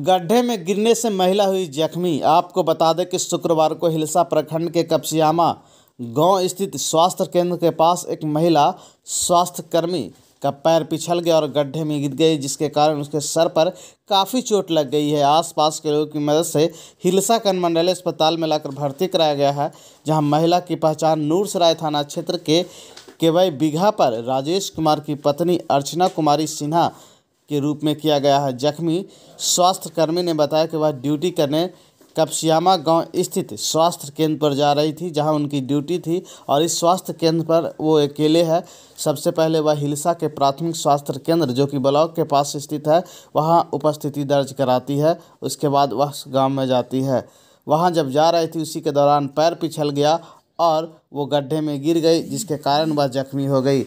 गड्ढे में गिरने से महिला हुई जख्मी आपको बता दें कि शुक्रवार को हिलसा प्रखंड के कपसियामा गांव स्थित स्वास्थ्य केंद्र के पास एक महिला स्वास्थ्यकर्मी का पैर पिछल गया और गड्ढे में गिर गई जिसके कारण उसके सर पर काफ़ी चोट लग गई है आसपास के लोगों की मदद से हिलसा कनमंडल अस्पताल में लाकर भर्ती कराया गया है जहां महिला की पहचान नूरसराय थाना क्षेत्र के केवई बीघा पर राजेश कुमार की पत्नी अर्चना कुमारी सिन्हा के रूप में किया गया है जख्मी स्वास्थ्य कर्मी ने बताया कि वह ड्यूटी करने कपश्यामा गांव स्थित स्वास्थ्य केंद्र पर जा रही थी जहां उनकी ड्यूटी थी और इस स्वास्थ्य केंद्र पर वो अकेले है सबसे पहले वह हिलसा के प्राथमिक स्वास्थ्य केंद्र जो कि ब्लॉक के पास स्थित है वहां उपस्थिति दर्ज कराती है उसके बाद वह गांव में जाती है वहां जब जा रही थी उसी के दौरान पैर पिछल गया और वो गड्ढे में गिर गई जिसके कारण वह जख्मी हो गई